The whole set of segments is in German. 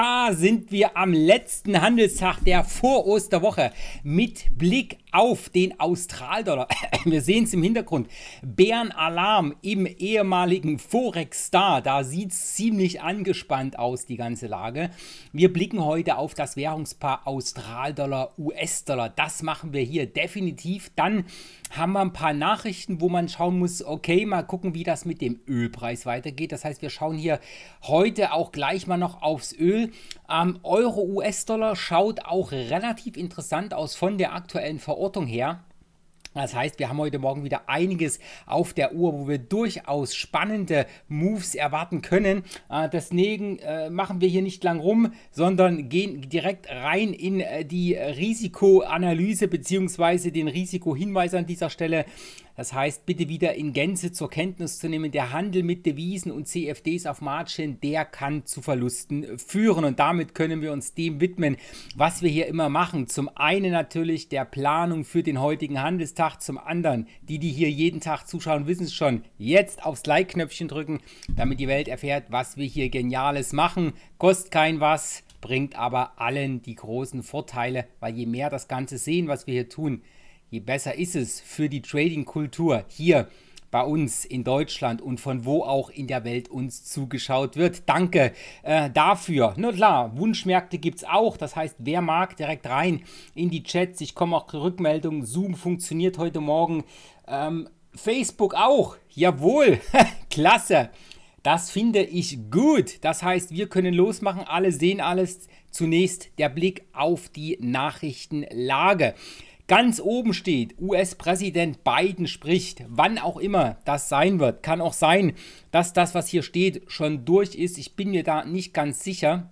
Stop! sind wir am letzten Handelstag der Vorosterwoche mit Blick auf den Australdollar. Wir sehen es im Hintergrund. Bären Alarm im ehemaligen Forex Star. Da sieht es ziemlich angespannt aus, die ganze Lage. Wir blicken heute auf das Währungspaar Australdollar, US-Dollar. Das machen wir hier definitiv. Dann haben wir ein paar Nachrichten, wo man schauen muss, okay, mal gucken, wie das mit dem Ölpreis weitergeht. Das heißt, wir schauen hier heute auch gleich mal noch aufs Öl. Ähm, Euro US-Dollar schaut auch relativ interessant aus von der aktuellen Verortung her. Das heißt, wir haben heute Morgen wieder einiges auf der Uhr, wo wir durchaus spannende Moves erwarten können. Äh, deswegen äh, machen wir hier nicht lang rum, sondern gehen direkt rein in äh, die Risikoanalyse bzw. den Risikohinweis an dieser Stelle. Das heißt, bitte wieder in Gänze zur Kenntnis zu nehmen, der Handel mit Devisen und CFDs auf Margin, der kann zu Verlusten führen. Und damit können wir uns dem widmen, was wir hier immer machen. Zum einen natürlich der Planung für den heutigen Handelstag. Zum anderen, die, die hier jeden Tag zuschauen, wissen es schon, jetzt aufs Like-Knöpfchen drücken, damit die Welt erfährt, was wir hier Geniales machen. Kostet kein was bringt aber allen die großen Vorteile, weil je mehr das Ganze sehen, was wir hier tun, je besser ist es für die Trading-Kultur hier bei uns in Deutschland und von wo auch in der Welt uns zugeschaut wird. Danke äh, dafür. Na klar, Wunschmärkte gibt es auch. Das heißt, wer mag, direkt rein in die Chats. Ich komme auch zur Rückmeldung. Zoom funktioniert heute Morgen. Ähm, Facebook auch. Jawohl. Klasse. Das finde ich gut. Das heißt, wir können losmachen. Alle sehen alles. Zunächst der Blick auf die Nachrichtenlage ganz oben steht, US-Präsident Biden spricht, wann auch immer das sein wird. Kann auch sein, dass das, was hier steht, schon durch ist. Ich bin mir da nicht ganz sicher.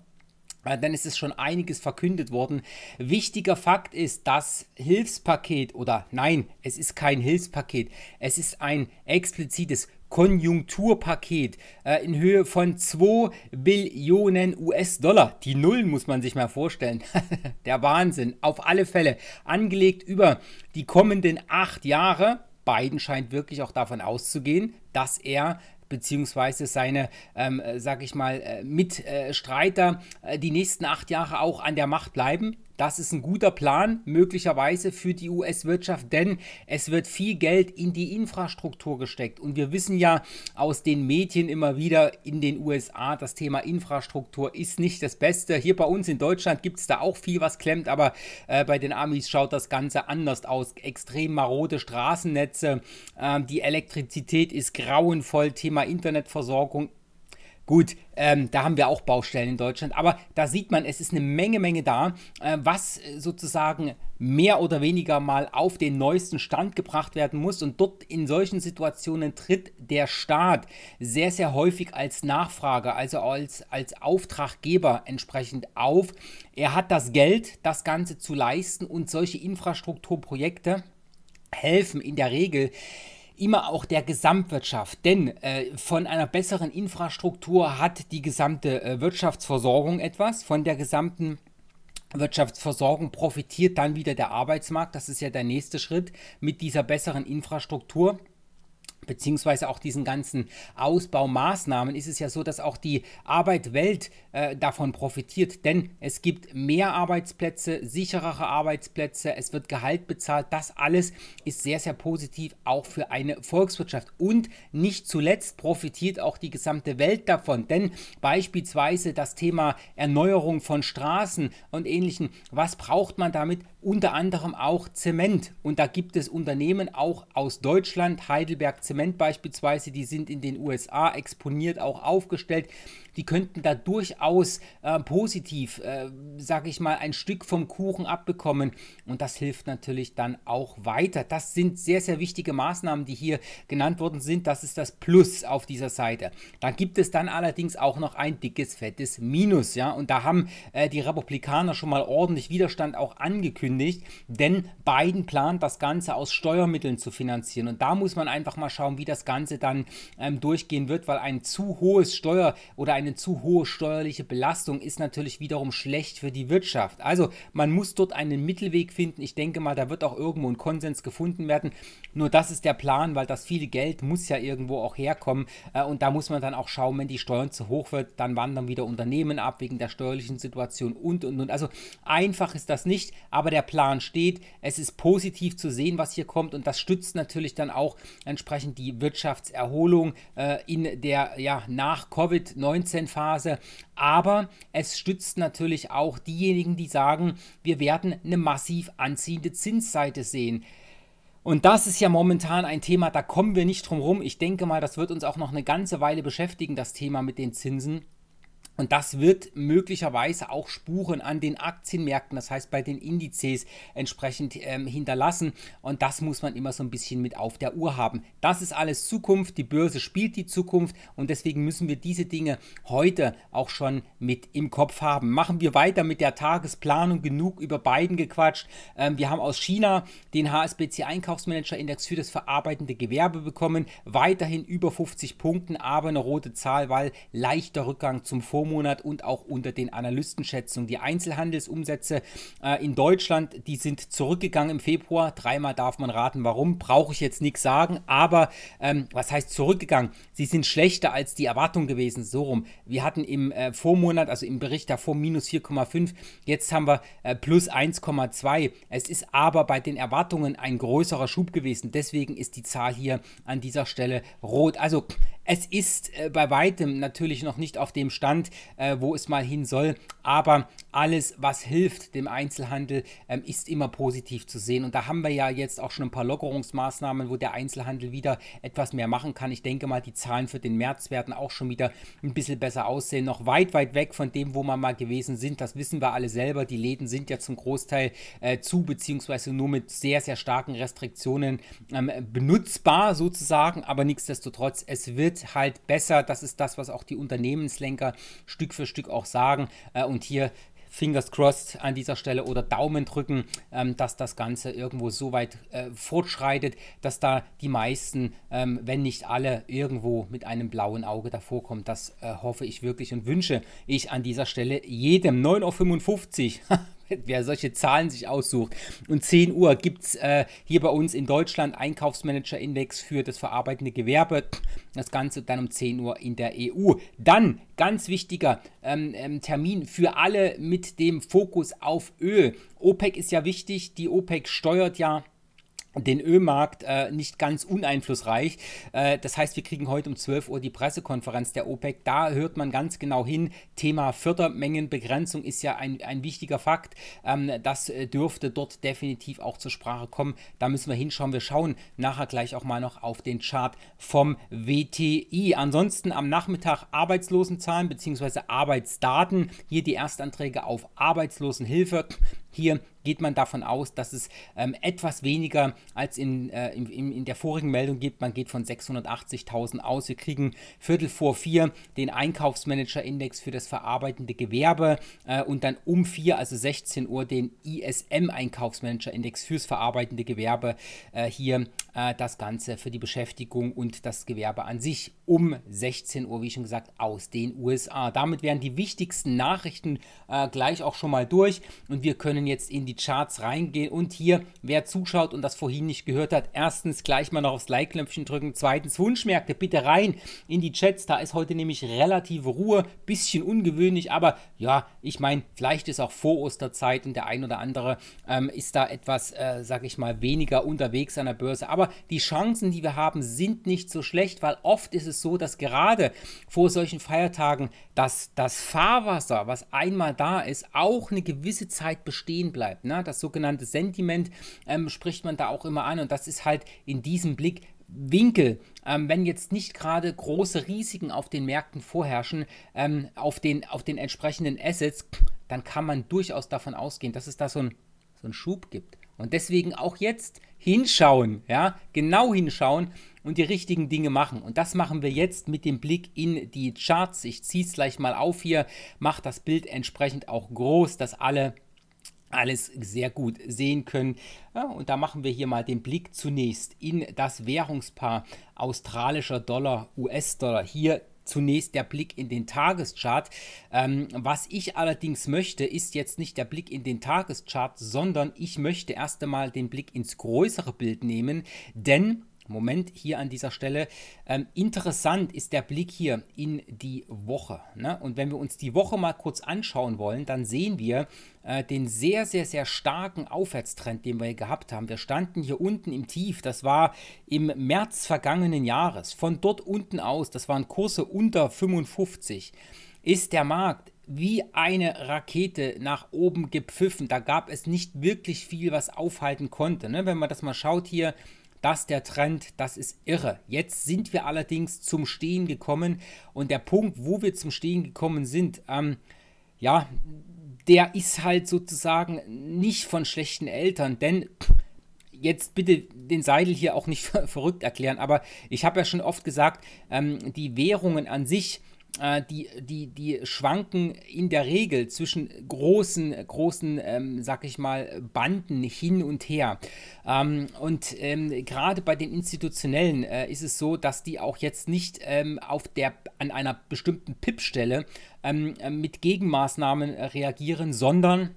Äh, denn es ist schon einiges verkündet worden. Wichtiger Fakt ist, das Hilfspaket oder nein, es ist kein Hilfspaket, es ist ein explizites Konjunkturpaket äh, in Höhe von 2 Billionen US-Dollar. Die Nullen muss man sich mal vorstellen. Der Wahnsinn. Auf alle Fälle. Angelegt über die kommenden acht Jahre. Biden scheint wirklich auch davon auszugehen, dass er beziehungsweise seine, ähm, äh, sag ich mal, äh, Mitstreiter äh, die nächsten acht Jahre auch an der Macht bleiben. Das ist ein guter Plan, möglicherweise für die US-Wirtschaft, denn es wird viel Geld in die Infrastruktur gesteckt. Und wir wissen ja aus den Medien immer wieder in den USA, das Thema Infrastruktur ist nicht das Beste. Hier bei uns in Deutschland gibt es da auch viel, was klemmt, aber äh, bei den Amis schaut das Ganze anders aus. Extrem marode Straßennetze, äh, die Elektrizität ist grauenvoll, Thema Internetversorgung Gut, ähm, da haben wir auch Baustellen in Deutschland, aber da sieht man, es ist eine Menge, Menge da, äh, was sozusagen mehr oder weniger mal auf den neuesten Stand gebracht werden muss. Und dort in solchen Situationen tritt der Staat sehr, sehr häufig als Nachfrager, also als, als Auftraggeber entsprechend auf. Er hat das Geld, das Ganze zu leisten und solche Infrastrukturprojekte helfen in der Regel immer auch der Gesamtwirtschaft. Denn äh, von einer besseren Infrastruktur hat die gesamte äh, Wirtschaftsversorgung etwas, von der gesamten Wirtschaftsversorgung profitiert dann wieder der Arbeitsmarkt. Das ist ja der nächste Schritt mit dieser besseren Infrastruktur beziehungsweise auch diesen ganzen Ausbaumaßnahmen ist es ja so, dass auch die Arbeitwelt äh, davon profitiert, denn es gibt mehr Arbeitsplätze, sicherere Arbeitsplätze, es wird Gehalt bezahlt, das alles ist sehr, sehr positiv auch für eine Volkswirtschaft und nicht zuletzt profitiert auch die gesamte Welt davon, denn beispielsweise das Thema Erneuerung von Straßen und ähnlichen, was braucht man damit? unter anderem auch Zement. Und da gibt es Unternehmen auch aus Deutschland, Heidelberg Zement beispielsweise, die sind in den USA exponiert, auch aufgestellt die könnten da durchaus äh, positiv, äh, sage ich mal, ein Stück vom Kuchen abbekommen. Und das hilft natürlich dann auch weiter. Das sind sehr, sehr wichtige Maßnahmen, die hier genannt worden sind. Das ist das Plus auf dieser Seite. Da gibt es dann allerdings auch noch ein dickes, fettes Minus. Ja? Und da haben äh, die Republikaner schon mal ordentlich Widerstand auch angekündigt, denn Biden plant das Ganze aus Steuermitteln zu finanzieren. Und da muss man einfach mal schauen, wie das Ganze dann ähm, durchgehen wird, weil ein zu hohes Steuer- oder eine eine zu hohe steuerliche Belastung ist natürlich wiederum schlecht für die Wirtschaft. Also man muss dort einen Mittelweg finden. Ich denke mal, da wird auch irgendwo ein Konsens gefunden werden. Nur das ist der Plan, weil das viele Geld muss ja irgendwo auch herkommen. Äh, und da muss man dann auch schauen, wenn die Steuern zu hoch wird, dann wandern wieder Unternehmen ab wegen der steuerlichen Situation und und und. Also einfach ist das nicht, aber der Plan steht. Es ist positiv zu sehen, was hier kommt und das stützt natürlich dann auch entsprechend die Wirtschaftserholung äh, in der ja, nach Covid-19 Phase. Aber es stützt natürlich auch diejenigen, die sagen, wir werden eine massiv anziehende Zinsseite sehen. Und das ist ja momentan ein Thema, da kommen wir nicht drum rum. Ich denke mal, das wird uns auch noch eine ganze Weile beschäftigen, das Thema mit den Zinsen. Und das wird möglicherweise auch Spuren an den Aktienmärkten, das heißt bei den Indizes entsprechend ähm, hinterlassen. Und das muss man immer so ein bisschen mit auf der Uhr haben. Das ist alles Zukunft, die Börse spielt die Zukunft und deswegen müssen wir diese Dinge heute auch schon mit im Kopf haben. Machen wir weiter mit der Tagesplanung. Genug über Biden gequatscht. Ähm, wir haben aus China den HSBC Einkaufsmanager-Index für das verarbeitende Gewerbe bekommen. Weiterhin über 50 Punkten, aber eine rote Zahl, weil leichter Rückgang zum Fonds Monat und auch unter den Analystenschätzungen. Die Einzelhandelsumsätze äh, in Deutschland, die sind zurückgegangen im Februar. Dreimal darf man raten, warum, brauche ich jetzt nichts sagen. Aber ähm, was heißt zurückgegangen? Sie sind schlechter als die Erwartung gewesen, so rum. Wir hatten im äh, Vormonat, also im Bericht davor, minus 4,5. Jetzt haben wir äh, plus 1,2. Es ist aber bei den Erwartungen ein größerer Schub gewesen. Deswegen ist die Zahl hier an dieser Stelle rot. Also es ist äh, bei weitem natürlich noch nicht auf dem Stand, äh, wo es mal hin soll, aber alles, was hilft dem Einzelhandel, ähm, ist immer positiv zu sehen. Und da haben wir ja jetzt auch schon ein paar Lockerungsmaßnahmen, wo der Einzelhandel wieder etwas mehr machen kann. Ich denke mal, die Zahlen für den März werden auch schon wieder ein bisschen besser aussehen. Noch weit, weit weg von dem, wo wir mal gewesen sind. Das wissen wir alle selber. Die Läden sind ja zum Großteil äh, zu, beziehungsweise nur mit sehr, sehr starken Restriktionen ähm, benutzbar sozusagen. Aber nichtsdestotrotz, es wird halt besser. Das ist das, was auch die Unternehmenslenker Stück für Stück auch sagen. Äh, und hier Fingers crossed an dieser Stelle oder Daumen drücken, ähm, dass das Ganze irgendwo so weit äh, fortschreitet, dass da die meisten, ähm, wenn nicht alle, irgendwo mit einem blauen Auge davor kommen. Das äh, hoffe ich wirklich und wünsche ich an dieser Stelle jedem. 9.55 Uhr wer solche Zahlen sich aussucht. Und 10 Uhr gibt es äh, hier bei uns in Deutschland Einkaufsmanager-Index für das verarbeitende Gewerbe. Das Ganze dann um 10 Uhr in der EU. Dann, ganz wichtiger ähm, ähm, Termin für alle mit dem Fokus auf Öl. OPEC ist ja wichtig, die OPEC steuert ja den Ölmarkt äh, nicht ganz uneinflussreich. Äh, das heißt, wir kriegen heute um 12 Uhr die Pressekonferenz der OPEC. Da hört man ganz genau hin. Thema Fördermengenbegrenzung ist ja ein, ein wichtiger Fakt. Ähm, das äh, dürfte dort definitiv auch zur Sprache kommen. Da müssen wir hinschauen. Wir schauen nachher gleich auch mal noch auf den Chart vom WTI. Ansonsten am Nachmittag Arbeitslosenzahlen bzw. Arbeitsdaten. Hier die Erstanträge auf Arbeitslosenhilfe. Hier geht man davon aus, dass es ähm, etwas weniger als in, äh, in, in, der vorigen Meldung gibt. Man geht von 680.000 aus. Wir kriegen Viertel vor vier den Einkaufsmanager-Index für das verarbeitende Gewerbe äh, und dann um vier, also 16 Uhr, den ISM-Einkaufsmanager-Index fürs verarbeitende Gewerbe. Äh, hier äh, das Ganze für die Beschäftigung und das Gewerbe an sich um 16 Uhr, wie schon gesagt, aus den USA. Damit wären die wichtigsten Nachrichten äh, gleich auch schon mal durch und wir können jetzt in die Charts reingehen und hier, wer zuschaut und das vorhin nicht gehört hat, erstens gleich mal noch aufs Like-Knöpfchen drücken, zweitens Wunschmärkte bitte rein in die Chats, da ist heute nämlich relative Ruhe, bisschen ungewöhnlich, aber ja, ich meine, vielleicht ist auch vor Osterzeit und der ein oder andere ähm, ist da etwas, äh, sag ich mal, weniger unterwegs an der Börse, aber die Chancen, die wir haben, sind nicht so schlecht, weil oft ist es es so, dass gerade vor solchen Feiertagen dass das Fahrwasser, was einmal da ist, auch eine gewisse Zeit bestehen bleibt. Ne? Das sogenannte Sentiment ähm, spricht man da auch immer an und das ist halt in diesem Blick Winkel, ähm, wenn jetzt nicht gerade große Risiken auf den Märkten vorherrschen, ähm, auf, den, auf den entsprechenden Assets, dann kann man durchaus davon ausgehen, dass es da so, ein, so einen Schub gibt. Und deswegen auch jetzt hinschauen, ja, genau hinschauen und die richtigen Dinge machen. Und das machen wir jetzt mit dem Blick in die Charts. Ich ziehe es gleich mal auf hier, mache das Bild entsprechend auch groß, dass alle alles sehr gut sehen können. Ja, und da machen wir hier mal den Blick zunächst in das Währungspaar australischer Dollar, US-Dollar. Hier zunächst der Blick in den Tageschart. Ähm, was ich allerdings möchte, ist jetzt nicht der Blick in den Tageschart, sondern ich möchte erst einmal den Blick ins größere Bild nehmen, denn Moment hier an dieser Stelle. Ähm, interessant ist der Blick hier in die Woche. Ne? Und wenn wir uns die Woche mal kurz anschauen wollen, dann sehen wir äh, den sehr, sehr, sehr starken Aufwärtstrend, den wir gehabt haben. Wir standen hier unten im Tief, das war im März vergangenen Jahres. Von dort unten aus, das waren Kurse unter 55, ist der Markt wie eine Rakete nach oben gepfiffen. Da gab es nicht wirklich viel, was aufhalten konnte. Ne? Wenn man das mal schaut hier, das der Trend, das ist irre. Jetzt sind wir allerdings zum Stehen gekommen und der Punkt, wo wir zum Stehen gekommen sind, ähm, ja, der ist halt sozusagen nicht von schlechten Eltern, denn jetzt bitte den Seidel hier auch nicht verrückt erklären, aber ich habe ja schon oft gesagt, ähm, die Währungen an sich, äh, die, die, die schwanken in der Regel zwischen großen, großen, ähm, sag ich mal, Banden hin und her. Ähm, und ähm, gerade bei den institutionellen äh, ist es so, dass die auch jetzt nicht ähm, auf der, an einer bestimmten PIP-Stelle ähm, äh, mit Gegenmaßnahmen äh, reagieren, sondern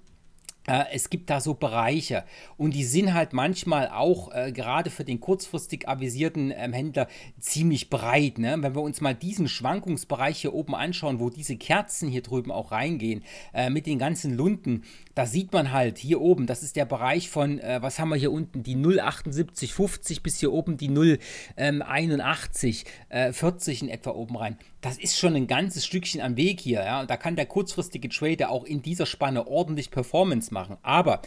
äh, es gibt da so Bereiche und die sind halt manchmal auch äh, gerade für den kurzfristig avisierten ähm, Händler ziemlich breit. Ne? Wenn wir uns mal diesen Schwankungsbereich hier oben anschauen, wo diese Kerzen hier drüben auch reingehen äh, mit den ganzen Lunden, da sieht man halt hier oben, das ist der Bereich von, äh, was haben wir hier unten, die 0,7850 bis hier oben die 0,8140 ähm, äh, in etwa oben rein das ist schon ein ganzes Stückchen am Weg hier. Ja? Und da kann der kurzfristige Trader auch in dieser Spanne ordentlich Performance machen. Aber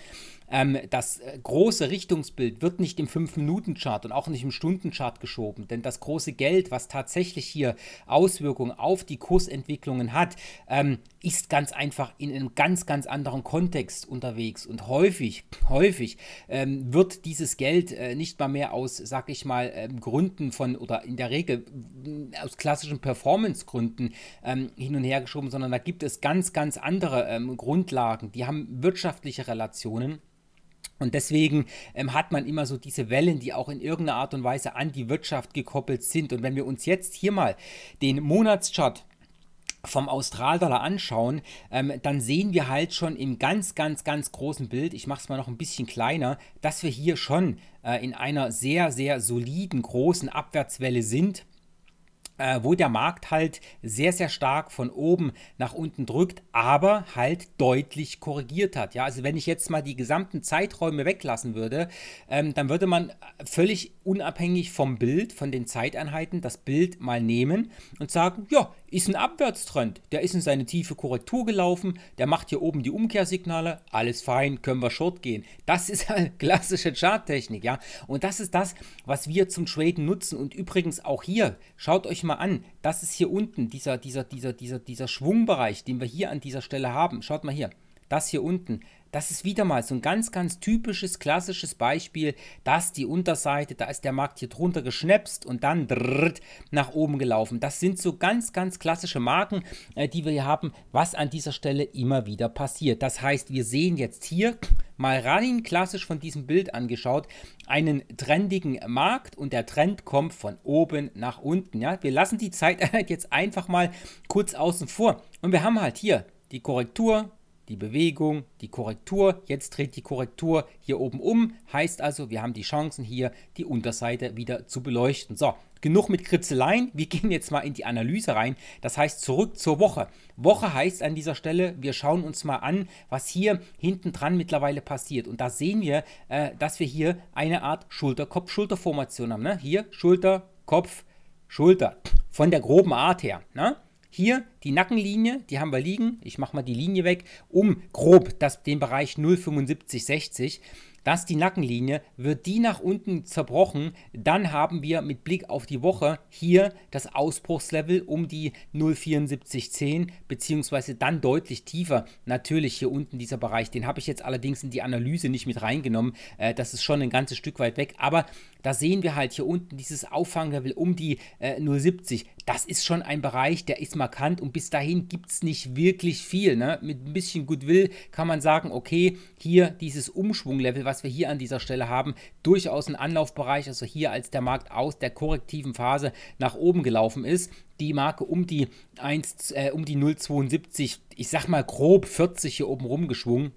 ähm, das äh, große Richtungsbild wird nicht im 5-Minuten-Chart und auch nicht im Stunden-Chart geschoben, denn das große Geld, was tatsächlich hier Auswirkungen auf die Kursentwicklungen hat, ähm, ist ganz einfach in einem ganz, ganz anderen Kontext unterwegs. Und häufig, häufig ähm, wird dieses Geld äh, nicht mal mehr aus, sag ich mal, ähm, Gründen von oder in der Regel mm, aus klassischen Performance-Gründen ähm, hin und her geschoben, sondern da gibt es ganz, ganz andere ähm, Grundlagen. Die haben wirtschaftliche Relationen. Und deswegen ähm, hat man immer so diese Wellen, die auch in irgendeiner Art und Weise an die Wirtschaft gekoppelt sind. Und wenn wir uns jetzt hier mal den Monatschart vom Australdollar anschauen, ähm, dann sehen wir halt schon im ganz, ganz, ganz großen Bild, ich mache es mal noch ein bisschen kleiner, dass wir hier schon äh, in einer sehr, sehr soliden, großen Abwärtswelle sind äh, wo der Markt halt sehr, sehr stark von oben nach unten drückt, aber halt deutlich korrigiert hat. Ja, also wenn ich jetzt mal die gesamten Zeiträume weglassen würde, ähm, dann würde man völlig unabhängig vom Bild, von den Zeiteinheiten, das Bild mal nehmen und sagen, ja, ist ein Abwärtstrend, der ist in seine tiefe Korrektur gelaufen, der macht hier oben die Umkehrsignale, alles fein, können wir short gehen. Das ist halt klassische Charttechnik, ja. Und das ist das, was wir zum Traden nutzen. Und übrigens auch hier, schaut euch mal an, das ist hier unten, dieser, dieser, dieser, dieser, dieser Schwungbereich, den wir hier an dieser Stelle haben. Schaut mal hier, das hier unten, das ist wieder mal so ein ganz, ganz typisches, klassisches Beispiel, dass die Unterseite, da ist der Markt hier drunter geschnäpst und dann drrrt, nach oben gelaufen. Das sind so ganz, ganz klassische Marken, äh, die wir hier haben, was an dieser Stelle immer wieder passiert. Das heißt, wir sehen jetzt hier mal rein klassisch von diesem Bild angeschaut, einen trendigen Markt und der Trend kommt von oben nach unten. Ja? Wir lassen die Zeit jetzt einfach mal kurz außen vor. Und wir haben halt hier die Korrektur, die Bewegung, die Korrektur. Jetzt dreht die Korrektur hier oben um. Heißt also, wir haben die Chancen hier, die Unterseite wieder zu beleuchten. So, genug mit Kritzeleien. Wir gehen jetzt mal in die Analyse rein. Das heißt, zurück zur Woche. Woche heißt an dieser Stelle, wir schauen uns mal an, was hier hinten dran mittlerweile passiert. Und da sehen wir, äh, dass wir hier eine Art Schulter-Kopf-Schulter-Formation haben. Ne? Hier Schulter, Kopf, Schulter. Von der groben Art her. Ne? hier die Nackenlinie, die haben wir liegen. Ich mache mal die Linie weg, um grob das, den Bereich 0,7560. Das ist die Nackenlinie. Wird die nach unten zerbrochen, dann haben wir mit Blick auf die Woche hier das Ausbruchslevel um die 0,7410, beziehungsweise dann deutlich tiefer. Natürlich hier unten dieser Bereich. Den habe ich jetzt allerdings in die Analyse nicht mit reingenommen. Äh, das ist schon ein ganzes Stück weit weg. Aber da sehen wir halt hier unten dieses Auffanglevel um die äh, 0,70. Das ist schon ein Bereich, der ist markant und bis dahin gibt es nicht wirklich viel. Ne? Mit ein bisschen Goodwill kann man sagen, okay, hier dieses Umschwunglevel, was wir hier an dieser Stelle haben, durchaus ein Anlaufbereich. Also hier, als der Markt aus der korrektiven Phase nach oben gelaufen ist, die Marke um die 1, äh, um die 0,72, ich sag mal grob 40 hier oben rumgeschwungen.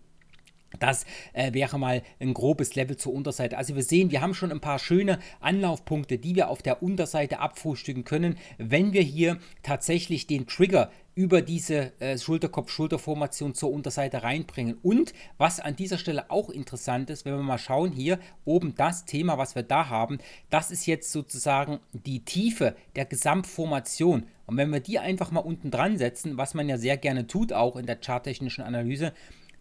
Das äh, wäre mal ein grobes Level zur Unterseite. Also wir sehen, wir haben schon ein paar schöne Anlaufpunkte, die wir auf der Unterseite abfrühstücken können, wenn wir hier tatsächlich den Trigger über diese äh, Schulterkopf-Schulterformation zur Unterseite reinbringen. Und was an dieser Stelle auch interessant ist, wenn wir mal schauen hier oben das Thema, was wir da haben, das ist jetzt sozusagen die Tiefe der Gesamtformation. Und wenn wir die einfach mal unten dran setzen, was man ja sehr gerne tut, auch in der charttechnischen Analyse,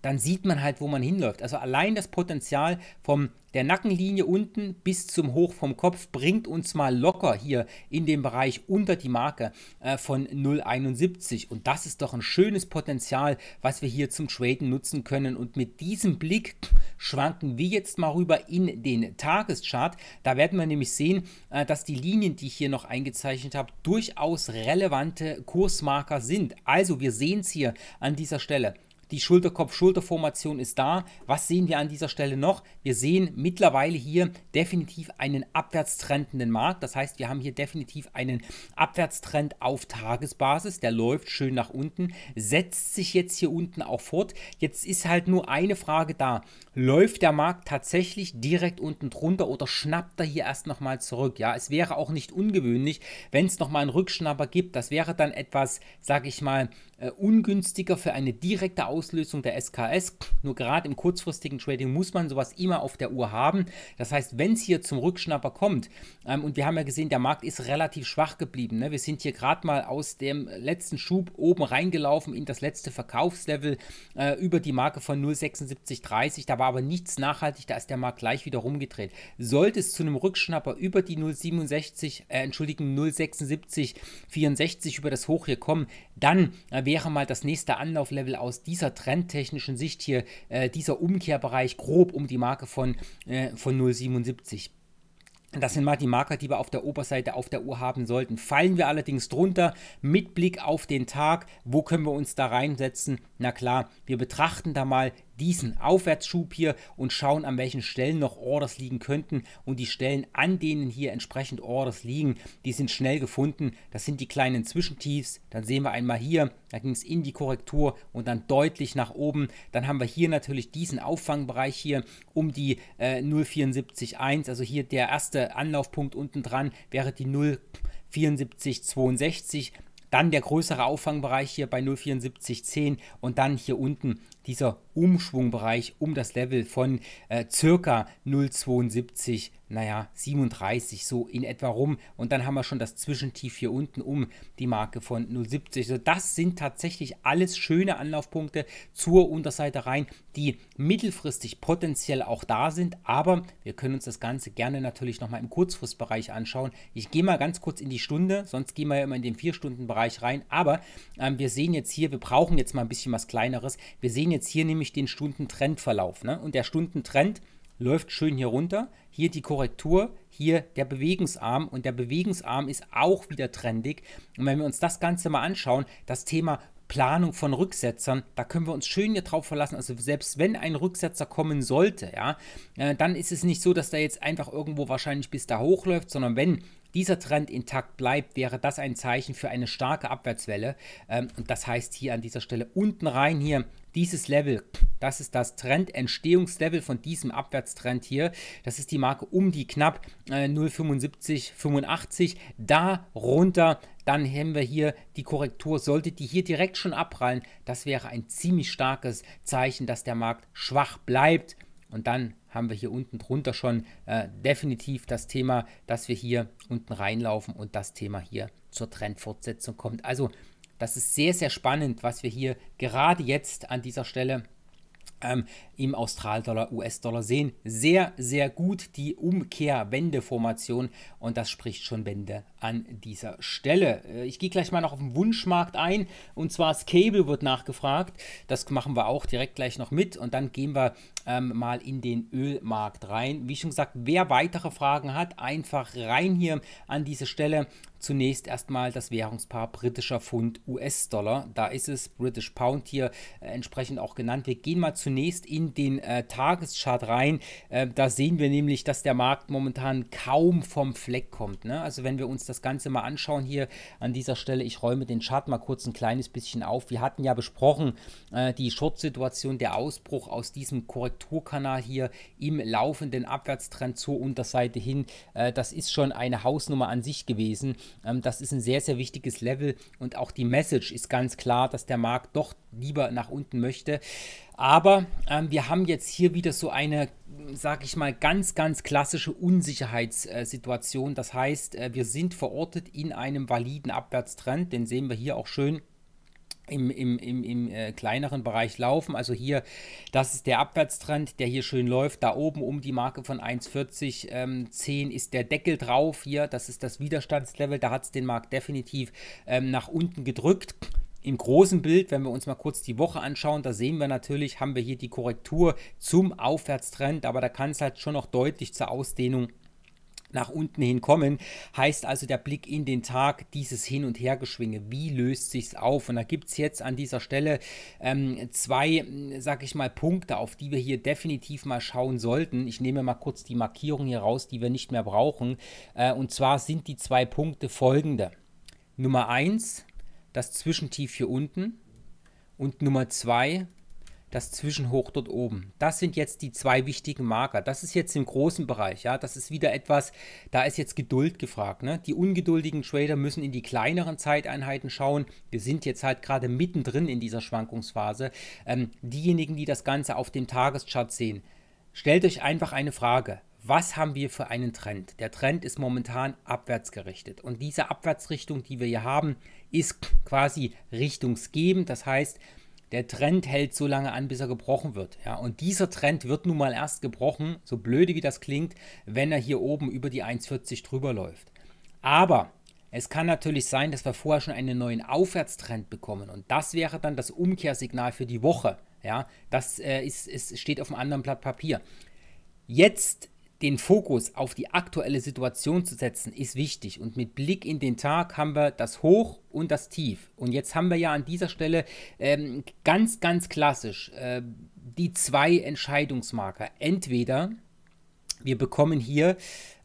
dann sieht man halt, wo man hinläuft. Also allein das Potenzial von der Nackenlinie unten bis zum Hoch vom Kopf bringt uns mal locker hier in dem Bereich unter die Marke äh, von 0,71. Und das ist doch ein schönes Potenzial, was wir hier zum Traden nutzen können. Und mit diesem Blick schwanken wir jetzt mal rüber in den Tageschart. Da werden wir nämlich sehen, äh, dass die Linien, die ich hier noch eingezeichnet habe, durchaus relevante Kursmarker sind. Also wir sehen es hier an dieser Stelle. Die Schulterkopf-Schulterformation ist da. Was sehen wir an dieser Stelle noch? Wir sehen mittlerweile hier definitiv einen abwärtstrendenden Markt. Das heißt, wir haben hier definitiv einen Abwärtstrend auf Tagesbasis. Der läuft schön nach unten, setzt sich jetzt hier unten auch fort. Jetzt ist halt nur eine Frage da. Läuft der Markt tatsächlich direkt unten drunter oder schnappt er hier erst nochmal zurück? Ja, es wäre auch nicht ungewöhnlich, wenn es nochmal einen Rückschnapper gibt. Das wäre dann etwas, sage ich mal, äh, ungünstiger für eine direkte Ausgabe. Auslösung der SKS. Nur gerade im kurzfristigen Trading muss man sowas immer auf der Uhr haben. Das heißt, wenn es hier zum Rückschnapper kommt, ähm, und wir haben ja gesehen, der Markt ist relativ schwach geblieben. Ne? Wir sind hier gerade mal aus dem letzten Schub oben reingelaufen in das letzte Verkaufslevel äh, über die Marke von 0,7630. Da war aber nichts nachhaltig, da ist der Markt gleich wieder rumgedreht. Sollte es zu einem Rückschnapper über die 0,67, äh, entschuldigen 0,7664 über das Hoch hier kommen, dann äh, wäre mal das nächste Anlauflevel aus dieser dieser trendtechnischen Sicht hier äh, dieser Umkehrbereich grob um die Marke von, äh, von 0,77. Das sind mal die Marker, die wir auf der Oberseite auf der Uhr haben sollten. Fallen wir allerdings drunter mit Blick auf den Tag, wo können wir uns da reinsetzen? Na klar, wir betrachten da mal diesen Aufwärtsschub hier und schauen, an welchen Stellen noch Orders liegen könnten. Und die Stellen, an denen hier entsprechend Orders liegen, die sind schnell gefunden. Das sind die kleinen Zwischentiefs. Dann sehen wir einmal hier, da ging es in die Korrektur und dann deutlich nach oben. Dann haben wir hier natürlich diesen Auffangbereich hier um die äh, 0,74,1. Also hier der erste Anlaufpunkt unten dran wäre die 0,74,62 dann der größere Auffangbereich hier bei 0,7410 und dann hier unten dieser Umschwungbereich um das Level von äh, circa 0,72, naja, 37 so in etwa rum. Und dann haben wir schon das Zwischentief hier unten um die Marke von 0,70. Also das sind tatsächlich alles schöne Anlaufpunkte zur Unterseite rein, die mittelfristig potenziell auch da sind. Aber wir können uns das Ganze gerne natürlich nochmal im Kurzfristbereich anschauen. Ich gehe mal ganz kurz in die Stunde, sonst gehen wir ja immer in den 4-Stunden-Bereich rein. Aber ähm, wir sehen jetzt hier, wir brauchen jetzt mal ein bisschen was Kleineres. Wir sehen jetzt jetzt hier nämlich den Stundentrendverlauf. Ne? Und der Stundentrend läuft schön hier runter. Hier die Korrektur, hier der Bewegungsarm und der Bewegungsarm ist auch wieder trendig. Und wenn wir uns das Ganze mal anschauen, das Thema Planung von Rücksetzern, da können wir uns schön hier drauf verlassen. Also selbst wenn ein Rücksetzer kommen sollte, ja, äh, dann ist es nicht so, dass da jetzt einfach irgendwo wahrscheinlich bis da hochläuft, sondern wenn dieser Trend intakt bleibt, wäre das ein Zeichen für eine starke Abwärtswelle. Ähm, und das heißt hier an dieser Stelle unten rein hier dieses Level, das ist das Trendentstehungslevel von diesem Abwärtstrend hier. Das ist die Marke um die knapp äh, 0,75, 85. Da runter, dann haben wir hier die Korrektur. Sollte die hier direkt schon abprallen, das wäre ein ziemlich starkes Zeichen, dass der Markt schwach bleibt. Und dann haben wir hier unten drunter schon äh, definitiv das Thema, dass wir hier unten reinlaufen und das Thema hier zur Trendfortsetzung kommt. Also das ist sehr, sehr spannend, was wir hier gerade jetzt an dieser Stelle ähm, im Australdollar, US-Dollar sehen. Sehr, sehr gut die Umkehrwendeformation und das spricht schon Bände an dieser Stelle. Äh, ich gehe gleich mal noch auf den Wunschmarkt ein und zwar das Cable wird nachgefragt. Das machen wir auch direkt gleich noch mit und dann gehen wir ähm, mal in den Ölmarkt rein. Wie schon gesagt, wer weitere Fragen hat, einfach rein hier an diese Stelle. Zunächst erstmal das Währungspaar britischer Pfund US-Dollar. Da ist es British Pound hier äh, entsprechend auch genannt. Wir gehen mal zunächst in den äh, Tageschart rein. Äh, da sehen wir nämlich, dass der Markt momentan kaum vom Fleck kommt. Ne? Also wenn wir uns das Ganze mal anschauen hier an dieser Stelle, ich räume den Chart mal kurz ein kleines bisschen auf. Wir hatten ja besprochen, äh, die Short-Situation, der Ausbruch aus diesem Korrekturkanal hier im laufenden Abwärtstrend zur Unterseite hin, äh, das ist schon eine Hausnummer an sich gewesen. Ähm, das ist ein sehr, sehr wichtiges Level und auch die Message ist ganz klar, dass der Markt doch lieber nach unten möchte. Aber ähm, wir haben jetzt hier wieder so eine, sag ich mal, ganz, ganz klassische Unsicherheitssituation. Das heißt, äh, wir sind verortet in einem validen Abwärtstrend. Den sehen wir hier auch schön im, im, im, im äh, kleineren Bereich laufen. Also hier, das ist der Abwärtstrend, der hier schön läuft. Da oben um die Marke von 1,40, ähm, 10 ist der Deckel drauf hier. Das ist das Widerstandslevel. Da hat es den Markt definitiv ähm, nach unten gedrückt im großen Bild, wenn wir uns mal kurz die Woche anschauen, da sehen wir natürlich, haben wir hier die Korrektur zum Aufwärtstrend, aber da kann es halt schon noch deutlich zur Ausdehnung nach unten hin kommen. Heißt also der Blick in den Tag, dieses Hin- und Hergeschwinge, wie löst sich's auf? Und da gibt es jetzt an dieser Stelle ähm, zwei, sag ich mal, Punkte, auf die wir hier definitiv mal schauen sollten. Ich nehme mal kurz die Markierung hier raus, die wir nicht mehr brauchen. Äh, und zwar sind die zwei Punkte folgende. Nummer eins das Zwischentief hier unten und Nummer 2 das Zwischenhoch dort oben. Das sind jetzt die zwei wichtigen Marker. Das ist jetzt im großen Bereich, ja, das ist wieder etwas, da ist jetzt Geduld gefragt. Ne? Die ungeduldigen Trader müssen in die kleineren Zeiteinheiten schauen. Wir sind jetzt halt gerade mittendrin in dieser Schwankungsphase. Ähm, diejenigen, die das Ganze auf dem Tageschart sehen, stellt euch einfach eine Frage was haben wir für einen Trend? Der Trend ist momentan abwärts gerichtet. Und diese Abwärtsrichtung, die wir hier haben, ist quasi richtungsgebend. Das heißt, der Trend hält so lange an, bis er gebrochen wird. Ja, und dieser Trend wird nun mal erst gebrochen, so blöde wie das klingt, wenn er hier oben über die 1,40 drüber läuft. Aber es kann natürlich sein, dass wir vorher schon einen neuen Aufwärtstrend bekommen. Und das wäre dann das Umkehrsignal für die Woche. Ja, das äh, ist, ist, steht auf einem anderen Blatt Papier. Jetzt den Fokus auf die aktuelle Situation zu setzen, ist wichtig. Und mit Blick in den Tag haben wir das Hoch und das Tief. Und jetzt haben wir ja an dieser Stelle ähm, ganz, ganz klassisch äh, die zwei Entscheidungsmarker. Entweder wir bekommen hier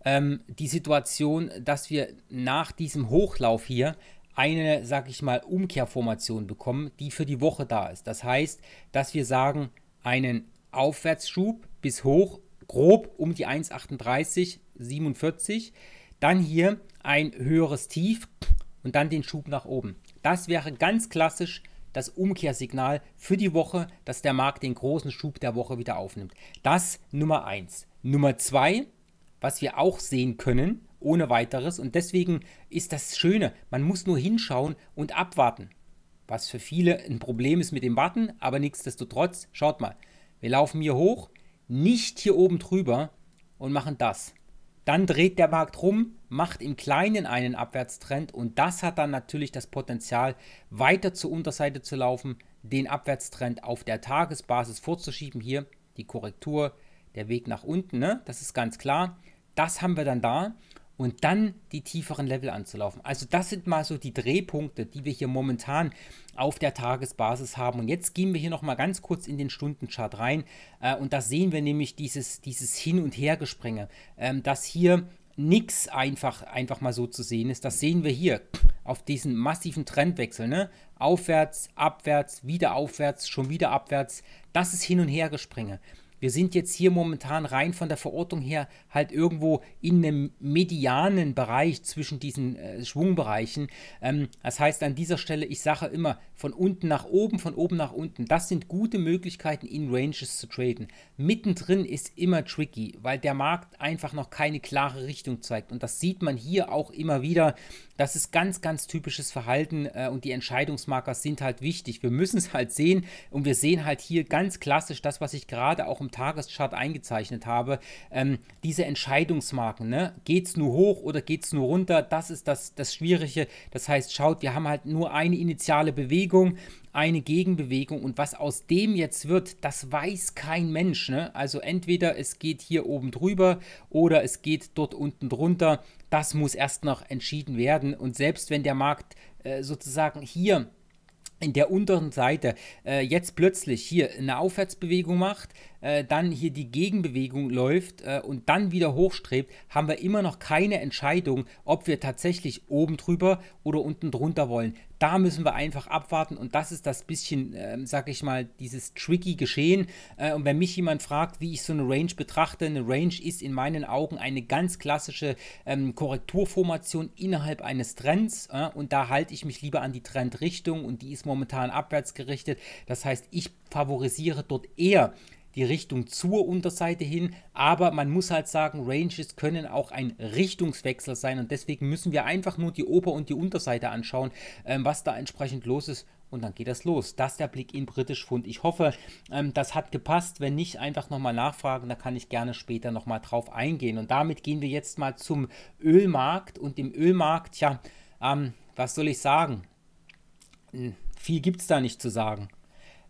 ähm, die Situation, dass wir nach diesem Hochlauf hier eine, sag ich mal, Umkehrformation bekommen, die für die Woche da ist. Das heißt, dass wir sagen, einen Aufwärtsschub bis hoch grob um die 1,38, 47. Dann hier ein höheres Tief und dann den Schub nach oben. Das wäre ganz klassisch das Umkehrsignal für die Woche, dass der Markt den großen Schub der Woche wieder aufnimmt. Das Nummer 1. Nummer 2, was wir auch sehen können, ohne weiteres. Und deswegen ist das Schöne, man muss nur hinschauen und abwarten. Was für viele ein Problem ist mit dem Warten, aber nichtsdestotrotz, schaut mal, wir laufen hier hoch, nicht hier oben drüber und machen das. Dann dreht der Markt rum, macht im Kleinen einen Abwärtstrend und das hat dann natürlich das Potenzial, weiter zur Unterseite zu laufen, den Abwärtstrend auf der Tagesbasis vorzuschieben. Hier die Korrektur, der Weg nach unten, ne? das ist ganz klar. Das haben wir dann da und dann die tieferen Level anzulaufen. Also das sind mal so die Drehpunkte, die wir hier momentan auf der Tagesbasis haben. Und jetzt gehen wir hier nochmal ganz kurz in den Stundenchart rein äh, und da sehen wir nämlich dieses, dieses Hin- und Hergesprenge, ähm, dass hier nichts einfach, einfach mal so zu sehen ist. Das sehen wir hier auf diesen massiven Trendwechsel. Ne? Aufwärts, abwärts, wieder aufwärts, schon wieder abwärts. Das ist Hin- und Hergesprenge. Wir sind jetzt hier momentan rein von der Verortung her halt irgendwo in einem medianen Bereich zwischen diesen äh, Schwungbereichen. Ähm, das heißt an dieser Stelle, ich sage immer, von unten nach oben, von oben nach unten, das sind gute Möglichkeiten in Ranges zu traden. Mittendrin ist immer tricky, weil der Markt einfach noch keine klare Richtung zeigt. Und das sieht man hier auch immer wieder. Das ist ganz, ganz typisches Verhalten äh, und die Entscheidungsmarker sind halt wichtig. Wir müssen es halt sehen und wir sehen halt hier ganz klassisch das, was ich gerade auch im Tageschart eingezeichnet habe, ähm, diese Entscheidungsmarken, ne? geht es nur hoch oder geht es nur runter, das ist das, das Schwierige. Das heißt, schaut, wir haben halt nur eine initiale Bewegung, eine Gegenbewegung und was aus dem jetzt wird, das weiß kein Mensch. Ne? Also entweder es geht hier oben drüber oder es geht dort unten drunter. Das muss erst noch entschieden werden und selbst wenn der Markt äh, sozusagen hier in der unteren Seite äh, jetzt plötzlich hier eine Aufwärtsbewegung macht, äh, dann hier die Gegenbewegung läuft äh, und dann wieder hochstrebt, haben wir immer noch keine Entscheidung, ob wir tatsächlich oben drüber oder unten drunter wollen. Da müssen wir einfach abwarten und das ist das bisschen, äh, sag ich mal, dieses tricky Geschehen. Äh, und wenn mich jemand fragt, wie ich so eine Range betrachte, eine Range ist in meinen Augen eine ganz klassische ähm, Korrekturformation innerhalb eines Trends äh, und da halte ich mich lieber an die Trendrichtung und die ist momentan abwärts gerichtet. Das heißt, ich favorisiere dort eher die Richtung zur Unterseite hin. Aber man muss halt sagen, Ranges können auch ein Richtungswechsel sein und deswegen müssen wir einfach nur die Ober- und die Unterseite anschauen, ähm, was da entsprechend los ist. Und dann geht das los. Das ist der Blick in Britisch Fund. Ich hoffe, ähm, das hat gepasst. Wenn nicht, einfach nochmal nachfragen. Da kann ich gerne später nochmal drauf eingehen. Und damit gehen wir jetzt mal zum Ölmarkt. Und im Ölmarkt, ja, ähm, was soll ich sagen? Hm, viel gibt es da nicht zu sagen.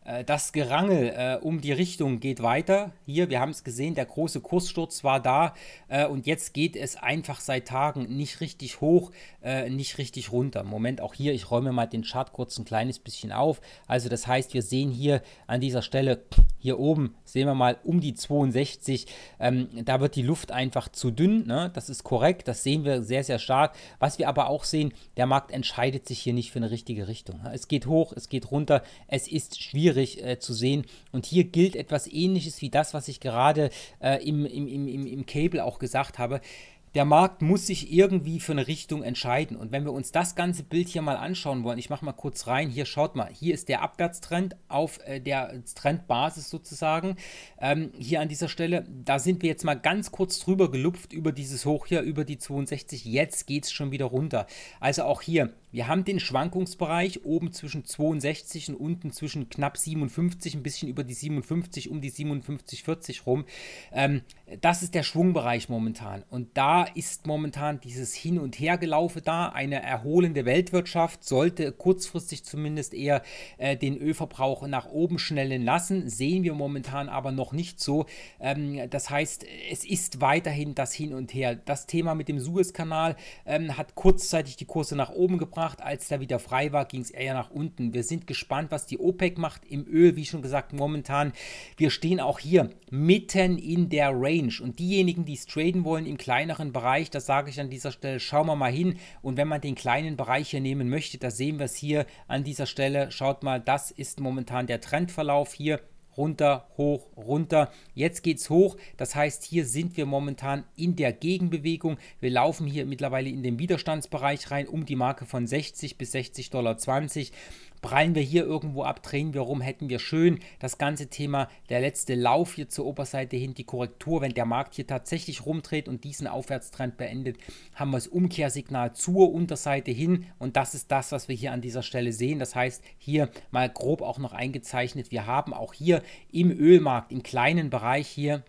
Äh, das Gerangel äh, um die Richtung geht weiter. Hier, wir haben es gesehen, der große Kurssturz war da äh, und jetzt geht es einfach seit Tagen nicht richtig hoch, äh, nicht richtig runter. Moment, auch hier, ich räume mal den Chart kurz ein kleines bisschen auf. Also das heißt, wir sehen hier an dieser Stelle, hier oben, sehen wir mal um die 62, ähm, da wird die Luft einfach zu dünn. Ne? Das ist korrekt, das sehen wir sehr, sehr stark. Was wir aber auch sehen, der Markt entscheidet sich hier nicht für eine richtige Richtung. Es geht hoch, es geht runter, es ist schwierig schwierig äh, zu sehen. Und hier gilt etwas Ähnliches wie das, was ich gerade äh, im, im, im, im Cable auch gesagt habe der Markt muss sich irgendwie für eine Richtung entscheiden. Und wenn wir uns das ganze Bild hier mal anschauen wollen, ich mache mal kurz rein, hier schaut mal, hier ist der Abwärtstrend auf äh, der Trendbasis sozusagen, ähm, hier an dieser Stelle, da sind wir jetzt mal ganz kurz drüber gelupft über dieses Hoch hier, über die 62, jetzt geht es schon wieder runter. Also auch hier, wir haben den Schwankungsbereich oben zwischen 62 und unten zwischen knapp 57, ein bisschen über die 57, um die 57,40 rum. Ähm, das ist der Schwungbereich momentan und da ist momentan dieses Hin- und Hergelaufe da. Eine erholende Weltwirtschaft sollte kurzfristig zumindest eher äh, den Ölverbrauch nach oben schnellen lassen. Sehen wir momentan aber noch nicht so. Ähm, das heißt, es ist weiterhin das Hin und Her. Das Thema mit dem Suezkanal ähm, hat kurzzeitig die Kurse nach oben gebracht. Als da wieder frei war, ging es eher nach unten. Wir sind gespannt, was die OPEC macht im Öl. Wie schon gesagt, momentan, wir stehen auch hier mitten in der Range. Und diejenigen, die es traden wollen im kleineren größeren Bereich, das sage ich an dieser Stelle, schauen wir mal hin. Und wenn man den kleinen Bereich hier nehmen möchte, da sehen wir es hier an dieser Stelle. Schaut mal, das ist momentan der Trendverlauf hier runter, hoch, runter. Jetzt geht es hoch. Das heißt, hier sind wir momentan in der Gegenbewegung. Wir laufen hier mittlerweile in den Widerstandsbereich rein um die Marke von 60 bis 60,20 Dollar prallen wir hier irgendwo ab, drehen wir rum, hätten wir schön das ganze Thema, der letzte Lauf hier zur Oberseite hin, die Korrektur, wenn der Markt hier tatsächlich rumdreht und diesen Aufwärtstrend beendet, haben wir das Umkehrsignal zur Unterseite hin und das ist das, was wir hier an dieser Stelle sehen. Das heißt, hier mal grob auch noch eingezeichnet, wir haben auch hier im Ölmarkt, im kleinen Bereich hier,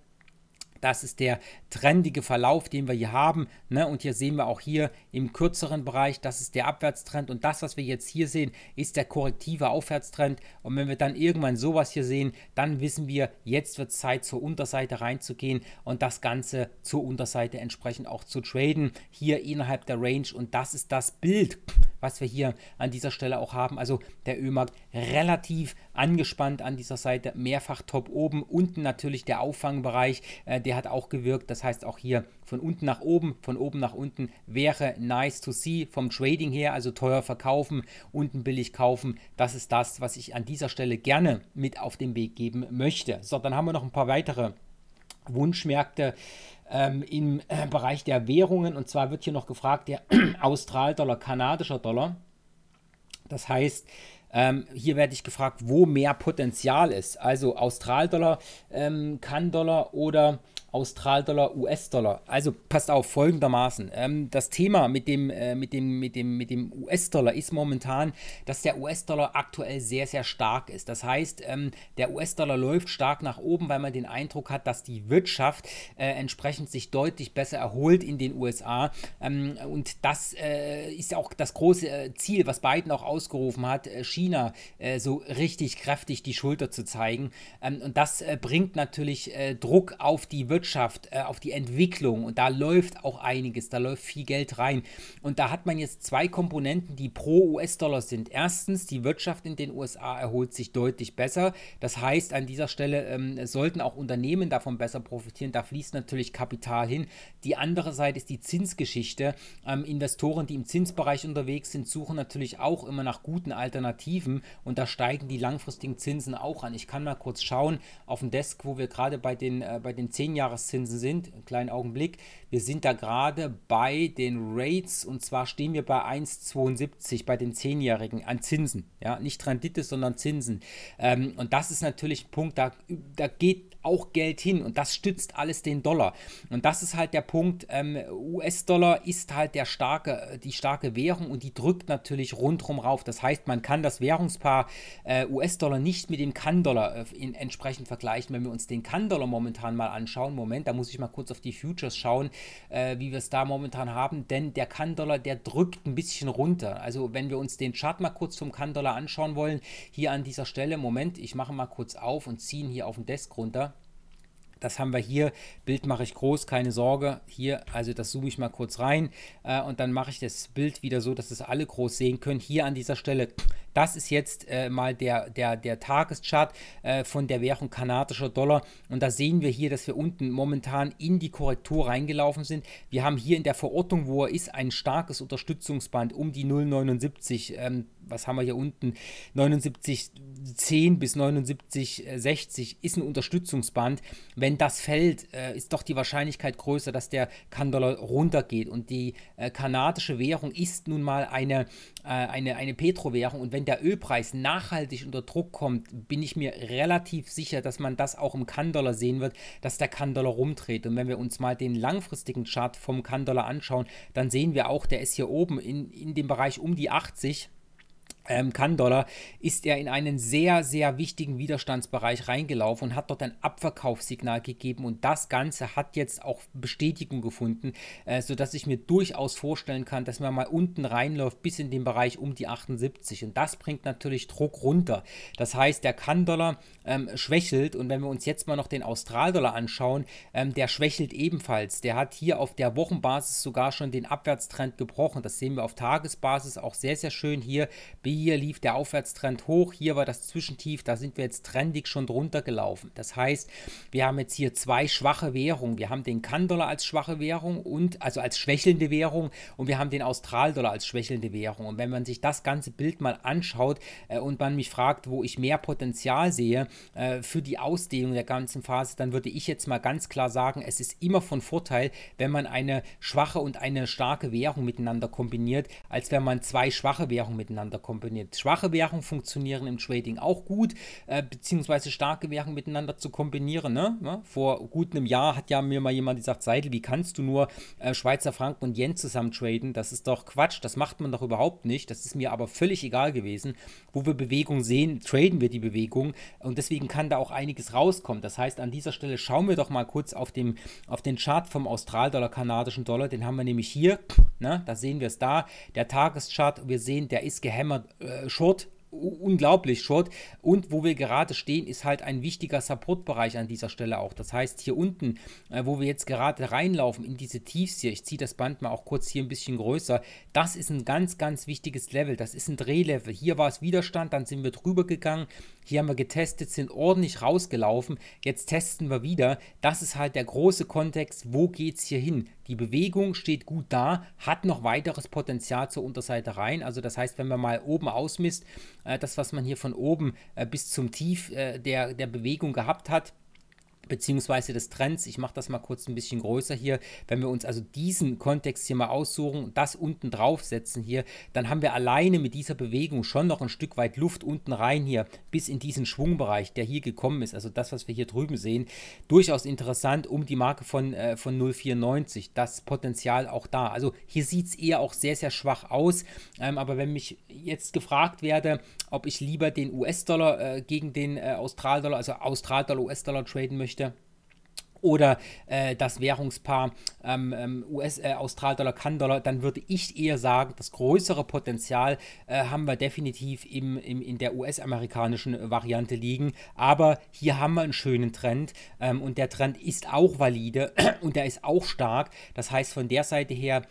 das ist der trendige Verlauf, den wir hier haben. Ne? Und hier sehen wir auch hier im kürzeren Bereich, das ist der Abwärtstrend. Und das, was wir jetzt hier sehen, ist der korrektive Aufwärtstrend. Und wenn wir dann irgendwann sowas hier sehen, dann wissen wir, jetzt wird Zeit zur Unterseite reinzugehen und das Ganze zur Unterseite entsprechend auch zu traden. Hier innerhalb der Range. Und das ist das Bild was wir hier an dieser Stelle auch haben. Also der Ölmarkt relativ angespannt an dieser Seite, mehrfach top oben, unten natürlich der Auffangbereich, äh, der hat auch gewirkt. Das heißt auch hier von unten nach oben, von oben nach unten wäre nice to see vom Trading her, also teuer verkaufen, unten billig kaufen. Das ist das, was ich an dieser Stelle gerne mit auf den Weg geben möchte. So, dann haben wir noch ein paar weitere Wunschmärkte ähm, im äh, Bereich der Währungen. Und zwar wird hier noch gefragt, der Australdollar, kanadischer Dollar. Das heißt, ähm, hier werde ich gefragt, wo mehr Potenzial ist. Also Australdollar, ähm, Kann-Dollar oder Australdollar, US-Dollar. Also passt auf, folgendermaßen. Ähm, das Thema mit dem, äh, mit dem, mit dem, mit dem US-Dollar ist momentan, dass der US-Dollar aktuell sehr, sehr stark ist. Das heißt, ähm, der US-Dollar läuft stark nach oben, weil man den Eindruck hat, dass die Wirtschaft äh, entsprechend sich deutlich besser erholt in den USA. Ähm, und das äh, ist auch das große äh, Ziel, was Biden auch ausgerufen hat, äh, China äh, so richtig kräftig die Schulter zu zeigen. Ähm, und das bringt natürlich Druck auf die Wirtschaft. Wirtschaft, äh, auf die Entwicklung. Und da läuft auch einiges, da läuft viel Geld rein. Und da hat man jetzt zwei Komponenten, die pro US-Dollar sind. Erstens, die Wirtschaft in den USA erholt sich deutlich besser. Das heißt, an dieser Stelle ähm, sollten auch Unternehmen davon besser profitieren. Da fließt natürlich Kapital hin. Die andere Seite ist die Zinsgeschichte. Ähm, Investoren, die im Zinsbereich unterwegs sind, suchen natürlich auch immer nach guten Alternativen. Und da steigen die langfristigen Zinsen auch an. Ich kann mal kurz schauen auf dem Desk, wo wir gerade bei den, äh, bei den 10 Jahre Jahreszinsen sind. Einen kleinen Augenblick. Wir sind da gerade bei den Rates und zwar stehen wir bei 1,72 bei den 10-Jährigen an Zinsen. Ja, nicht Rendite, sondern Zinsen. Ähm, und das ist natürlich ein Punkt, da, da geht auch Geld hin und das stützt alles den Dollar. Und das ist halt der Punkt, ähm, US-Dollar ist halt der starke, die starke Währung und die drückt natürlich rundrum rauf. Das heißt, man kann das Währungspaar äh, US-Dollar nicht mit dem Kann-Dollar äh, entsprechend vergleichen. Wenn wir uns den Kann-Dollar momentan mal anschauen, Moment, da muss ich mal kurz auf die Futures schauen, äh, wie wir es da momentan haben, denn der Kann-Dollar, der drückt ein bisschen runter. Also wenn wir uns den Chart mal kurz zum Kann-Dollar anschauen wollen, hier an dieser Stelle, Moment, ich mache mal kurz auf und ziehe ihn hier auf den Desk runter das haben wir hier. Bild mache ich groß, keine Sorge. Hier, also das zoome ich mal kurz rein äh, und dann mache ich das Bild wieder so, dass es alle groß sehen können. Hier an dieser Stelle das ist jetzt äh, mal der, der, der Tageschart äh, von der Währung kanadischer Dollar. Und da sehen wir hier, dass wir unten momentan in die Korrektur reingelaufen sind. Wir haben hier in der Verortung, wo er ist, ein starkes Unterstützungsband um die 0,79. Ähm, was haben wir hier unten? 79,10 bis 79,60 ist ein Unterstützungsband. Wenn das fällt, äh, ist doch die Wahrscheinlichkeit größer, dass der kan runtergeht. Und die äh, kanadische Währung ist nun mal eine äh, eine, eine petro Und wenn der Ölpreis nachhaltig unter Druck kommt, bin ich mir relativ sicher, dass man das auch im kann sehen wird, dass der kann rumdreht. Und wenn wir uns mal den langfristigen Chart vom kann anschauen, dann sehen wir auch, der ist hier oben in, in dem Bereich um die 80 ähm, Kann-Dollar, ist er in einen sehr, sehr wichtigen Widerstandsbereich reingelaufen und hat dort ein Abverkaufssignal gegeben. Und das Ganze hat jetzt auch Bestätigung gefunden, äh, sodass ich mir durchaus vorstellen kann, dass man mal unten reinläuft bis in den Bereich um die 78. Und das bringt natürlich Druck runter. Das heißt, der Kann-Dollar ähm, schwächelt. Und wenn wir uns jetzt mal noch den Austral-Dollar anschauen, ähm, der schwächelt ebenfalls. Der hat hier auf der Wochenbasis sogar schon den Abwärtstrend gebrochen. Das sehen wir auf Tagesbasis auch sehr, sehr schön hier. Bis hier lief der Aufwärtstrend hoch, hier war das Zwischentief, da sind wir jetzt trendig schon drunter gelaufen. Das heißt, wir haben jetzt hier zwei schwache Währungen. Wir haben den kan als schwache Währung und also als schwächelnde Währung und wir haben den Austral-Dollar als schwächelnde Währung. Und wenn man sich das ganze Bild mal anschaut äh, und man mich fragt, wo ich mehr Potenzial sehe äh, für die Ausdehnung der ganzen Phase, dann würde ich jetzt mal ganz klar sagen, es ist immer von Vorteil, wenn man eine schwache und eine starke Währung miteinander kombiniert, als wenn man zwei schwache Währungen miteinander kombiniert kombiniert. Schwache Währungen funktionieren im Trading auch gut, äh, beziehungsweise starke Währungen miteinander zu kombinieren. Ne? Ja, vor gut einem Jahr hat ja mir mal jemand gesagt, Seidel, wie kannst du nur äh, Schweizer Franken und Yen zusammen traden? Das ist doch Quatsch, das macht man doch überhaupt nicht. Das ist mir aber völlig egal gewesen. Wo wir Bewegung sehen, traden wir die Bewegung und deswegen kann da auch einiges rauskommen. Das heißt, an dieser Stelle schauen wir doch mal kurz auf, dem, auf den Chart vom Australdollar, kanadischen Dollar, den haben wir nämlich hier, ne? da sehen wir es da, der Tageschart, wir sehen, der ist gehämmert äh, short unglaublich short. Und wo wir gerade stehen, ist halt ein wichtiger Supportbereich an dieser Stelle auch. Das heißt, hier unten, äh, wo wir jetzt gerade reinlaufen in diese Tiefs hier, ich ziehe das Band mal auch kurz hier ein bisschen größer, das ist ein ganz, ganz wichtiges Level. Das ist ein Drehlevel. Hier war es Widerstand, dann sind wir drüber gegangen. Hier haben wir getestet, sind ordentlich rausgelaufen. Jetzt testen wir wieder. Das ist halt der große Kontext. Wo geht es hier hin? Die Bewegung steht gut da, hat noch weiteres Potenzial zur Unterseite rein. Also das heißt, wenn man mal oben ausmisst, äh, das, was man hier von oben äh, bis zum Tief äh, der, der Bewegung gehabt hat, beziehungsweise des Trends. Ich mache das mal kurz ein bisschen größer hier. Wenn wir uns also diesen Kontext hier mal aussuchen und das unten draufsetzen hier, dann haben wir alleine mit dieser Bewegung schon noch ein Stück weit Luft unten rein hier bis in diesen Schwungbereich, der hier gekommen ist. Also das, was wir hier drüben sehen, durchaus interessant um die Marke von, äh, von 0,94. Das Potenzial auch da. Also hier sieht es eher auch sehr, sehr schwach aus. Ähm, aber wenn mich jetzt gefragt werde, ob ich lieber den US-Dollar äh, gegen den äh, Austral-Dollar, also Austral-Dollar, US-Dollar traden möchte, möchte oder äh, das Währungspaar ähm, ähm US, äh, Australdollar, Kann-Dollar, dann würde ich eher sagen, das größere Potenzial äh, haben wir definitiv im, im, in der US-amerikanischen Variante liegen. Aber hier haben wir einen schönen Trend ähm, und der Trend ist auch valide und der ist auch stark. Das heißt, von der Seite her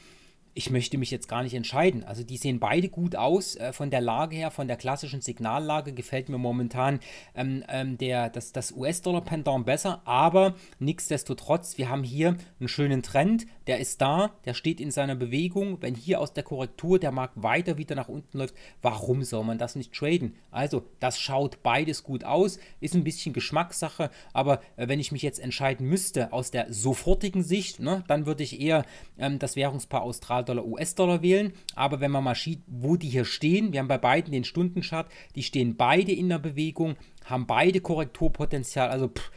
ich möchte mich jetzt gar nicht entscheiden. Also die sehen beide gut aus. Äh, von der Lage her, von der klassischen Signallage gefällt mir momentan ähm, ähm, der, das, das US-Dollar-Pendant besser. Aber nichtsdestotrotz, wir haben hier einen schönen Trend. Der ist da, der steht in seiner Bewegung. Wenn hier aus der Korrektur der Markt weiter wieder nach unten läuft, warum soll man das nicht traden? Also das schaut beides gut aus. Ist ein bisschen Geschmackssache. Aber äh, wenn ich mich jetzt entscheiden müsste aus der sofortigen Sicht, ne, dann würde ich eher ähm, das Währungspaar Australien Realdollar, US-Dollar wählen. Aber wenn man mal sieht, wo die hier stehen, wir haben bei beiden den Stundenchart, die stehen beide in der Bewegung, haben beide Korrekturpotenzial. Also, pff,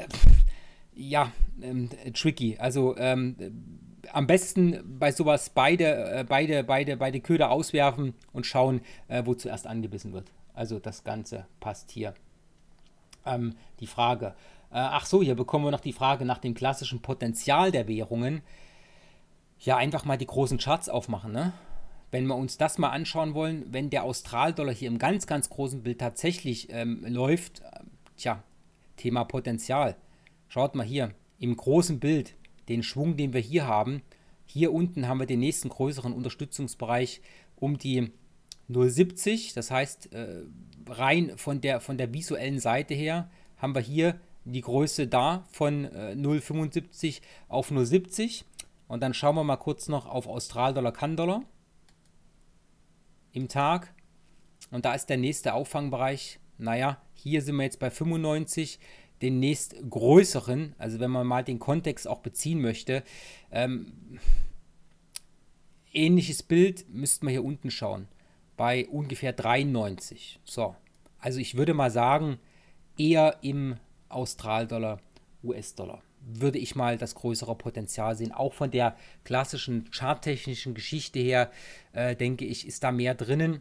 pff, ja, ähm, tricky. Also, ähm, am besten bei sowas beide, äh, beide, beide, beide Köder auswerfen und schauen, äh, wo zuerst angebissen wird. Also, das Ganze passt hier. Ähm, die Frage. Äh, ach so, hier bekommen wir noch die Frage nach dem klassischen Potenzial der Währungen ja, einfach mal die großen Charts aufmachen, ne? Wenn wir uns das mal anschauen wollen, wenn der Australdollar hier im ganz, ganz großen Bild tatsächlich ähm, läuft, äh, tja, Thema Potenzial. Schaut mal hier, im großen Bild, den Schwung, den wir hier haben, hier unten haben wir den nächsten größeren Unterstützungsbereich um die 0,70. Das heißt, äh, rein von der, von der visuellen Seite her haben wir hier die Größe da von äh, 0,75 auf 0,70. Und dann schauen wir mal kurz noch auf Australdollar, Kann-Dollar im Tag. Und da ist der nächste Auffangbereich. Naja, hier sind wir jetzt bei 95, den nächst größeren. Also wenn man mal den Kontext auch beziehen möchte. Ähm, ähnliches Bild müssten wir hier unten schauen. Bei ungefähr 93. So, also ich würde mal sagen, eher im Australdollar, US-Dollar würde ich mal das größere Potenzial sehen. Auch von der klassischen charttechnischen Geschichte her, äh, denke ich, ist da mehr drinnen,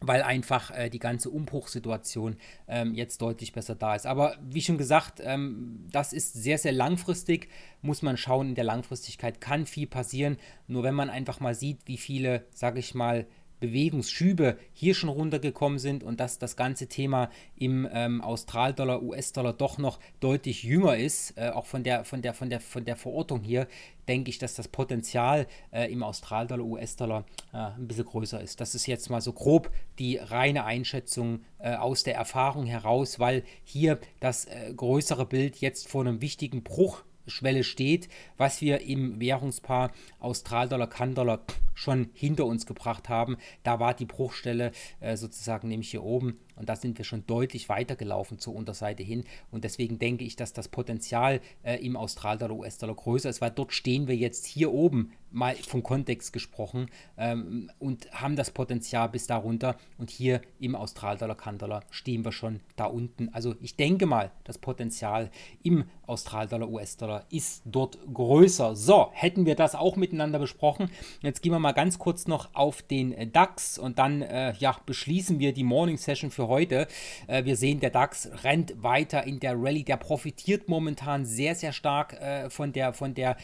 weil einfach äh, die ganze Umbruchsituation ähm, jetzt deutlich besser da ist. Aber wie schon gesagt, ähm, das ist sehr, sehr langfristig. Muss man schauen, in der Langfristigkeit kann viel passieren. Nur wenn man einfach mal sieht, wie viele, sage ich mal, Bewegungsschübe hier schon runtergekommen sind und dass das ganze Thema im ähm, Australdollar, US-Dollar doch noch deutlich jünger ist, äh, auch von der, von, der, von, der, von der Verortung hier, denke ich, dass das Potenzial äh, im Australdollar, US-Dollar äh, ein bisschen größer ist. Das ist jetzt mal so grob die reine Einschätzung äh, aus der Erfahrung heraus, weil hier das äh, größere Bild jetzt vor einem wichtigen Bruch Schwelle steht, was wir im Währungspaar Austral-Dollar, Australdollar, Kandollar schon hinter uns gebracht haben. Da war die Bruchstelle äh, sozusagen nämlich hier oben und da sind wir schon deutlich weiter gelaufen zur Unterseite hin. Und deswegen denke ich, dass das Potenzial äh, im Australdollar, US-Dollar größer ist, weil dort stehen wir jetzt hier oben, mal vom Kontext gesprochen, ähm, und haben das Potenzial bis darunter. Und hier im Australdollar, Kandollar stehen wir schon da unten. Also ich denke mal, das Potenzial im Australdollar, US-Dollar ist dort größer. So, hätten wir das auch miteinander besprochen. Jetzt gehen wir mal ganz kurz noch auf den äh, DAX und dann äh, ja, beschließen wir die Morning Session für heute heute. Äh, wir sehen, der DAX rennt weiter in der Rallye. Der profitiert momentan sehr, sehr stark äh, von, der, von der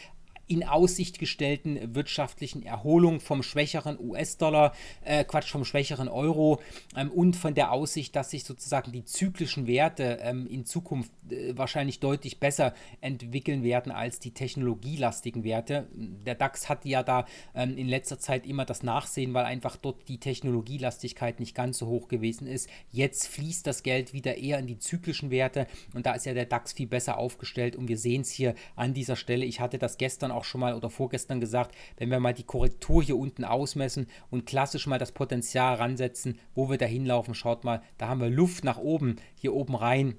in Aussicht gestellten wirtschaftlichen Erholung vom schwächeren US-Dollar, äh, Quatsch, vom schwächeren Euro ähm, und von der Aussicht, dass sich sozusagen die zyklischen Werte ähm, in Zukunft äh, wahrscheinlich deutlich besser entwickeln werden als die technologielastigen Werte. Der DAX hat ja da ähm, in letzter Zeit immer das Nachsehen, weil einfach dort die Technologielastigkeit nicht ganz so hoch gewesen ist. Jetzt fließt das Geld wieder eher in die zyklischen Werte und da ist ja der DAX viel besser aufgestellt und wir sehen es hier an dieser Stelle. Ich hatte das gestern auch auch schon mal oder vorgestern gesagt, wenn wir mal die Korrektur hier unten ausmessen und klassisch mal das Potenzial ransetzen, wo wir da hinlaufen, schaut mal, da haben wir Luft nach oben, hier oben rein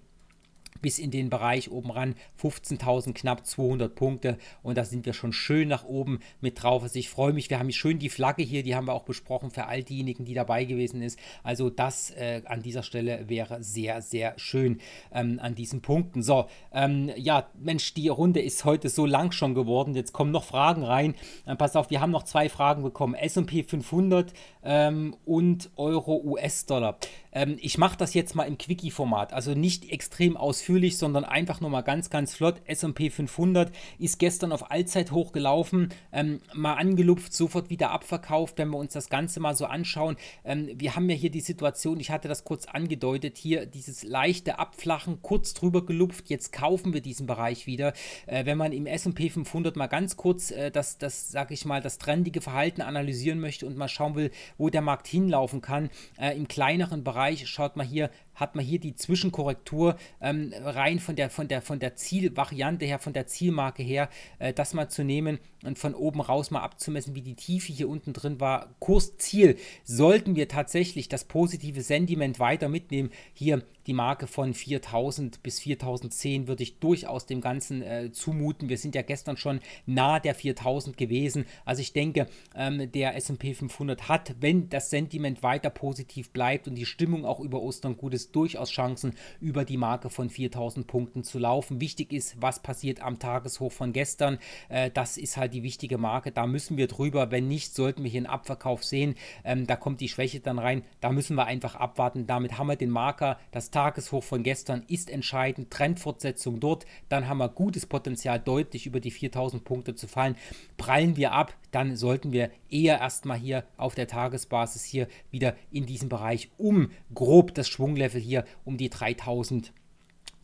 bis in den Bereich oben ran. 15.000 knapp 200 Punkte und da sind wir schon schön nach oben mit drauf. Also ich freue mich, wir haben schön die Flagge hier, die haben wir auch besprochen für all diejenigen, die dabei gewesen ist. Also das äh, an dieser Stelle wäre sehr, sehr schön ähm, an diesen Punkten. So, ähm, ja, Mensch, die Runde ist heute so lang schon geworden. Jetzt kommen noch Fragen rein. Äh, pass auf, wir haben noch zwei Fragen bekommen. S&P 500 ähm, und Euro US-Dollar. Ähm, ich mache das jetzt mal im Quickie-Format, also nicht extrem ausführlich, sondern einfach nur mal ganz, ganz flott. SP 500 ist gestern auf Allzeithoch gelaufen, ähm, mal angelupft, sofort wieder abverkauft, wenn wir uns das Ganze mal so anschauen. Ähm, wir haben ja hier die Situation, ich hatte das kurz angedeutet, hier dieses leichte Abflachen, kurz drüber gelupft, jetzt kaufen wir diesen Bereich wieder. Äh, wenn man im SP 500 mal ganz kurz äh, das, das sage ich mal, das trendige Verhalten analysieren möchte und mal schauen will, wo der Markt hinlaufen kann, äh, im kleineren Bereich, Bereich. Schaut mal hier hat man hier die Zwischenkorrektur ähm, rein von der, von, der, von der Zielvariante her, von der Zielmarke her, äh, das mal zu nehmen und von oben raus mal abzumessen, wie die Tiefe hier unten drin war. Kursziel sollten wir tatsächlich das positive Sentiment weiter mitnehmen. Hier die Marke von 4000 bis 4010 würde ich durchaus dem Ganzen äh, zumuten. Wir sind ja gestern schon nahe der 4000 gewesen. Also ich denke, ähm, der S&P 500 hat, wenn das Sentiment weiter positiv bleibt und die Stimmung auch über Ostern gut ist, durchaus Chancen, über die Marke von 4000 Punkten zu laufen. Wichtig ist, was passiert am Tageshoch von gestern. Äh, das ist halt die wichtige Marke. Da müssen wir drüber. Wenn nicht, sollten wir hier einen Abverkauf sehen. Ähm, da kommt die Schwäche dann rein. Da müssen wir einfach abwarten. Damit haben wir den Marker. Das Tageshoch von gestern ist entscheidend. Trendfortsetzung dort. Dann haben wir gutes Potenzial, deutlich über die 4000 Punkte zu fallen. Prallen wir ab, dann sollten wir eher erstmal hier auf der Tagesbasis hier wieder in diesem Bereich um grob das Schwunglevel hier um die 3000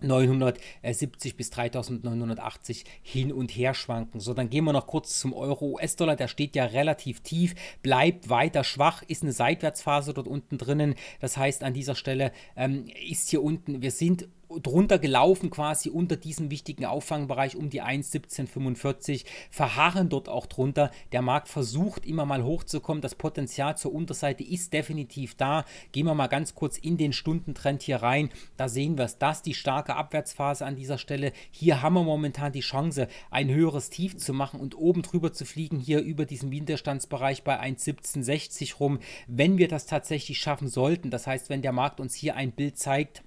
970 bis 3980 hin und her schwanken. So, dann gehen wir noch kurz zum Euro-US-Dollar. Der steht ja relativ tief, bleibt weiter schwach, ist eine Seitwärtsphase dort unten drinnen. Das heißt, an dieser Stelle ähm, ist hier unten, wir sind drunter gelaufen quasi unter diesem wichtigen Auffangbereich um die 1,1745, verharren dort auch drunter. Der Markt versucht immer mal hochzukommen. Das Potenzial zur Unterseite ist definitiv da. Gehen wir mal ganz kurz in den Stundentrend hier rein. Da sehen wir es. Das die starke Abwärtsphase an dieser Stelle. Hier haben wir momentan die Chance, ein höheres Tief zu machen und oben drüber zu fliegen, hier über diesen Widerstandsbereich bei 1,1760 rum. Wenn wir das tatsächlich schaffen sollten, das heißt, wenn der Markt uns hier ein Bild zeigt,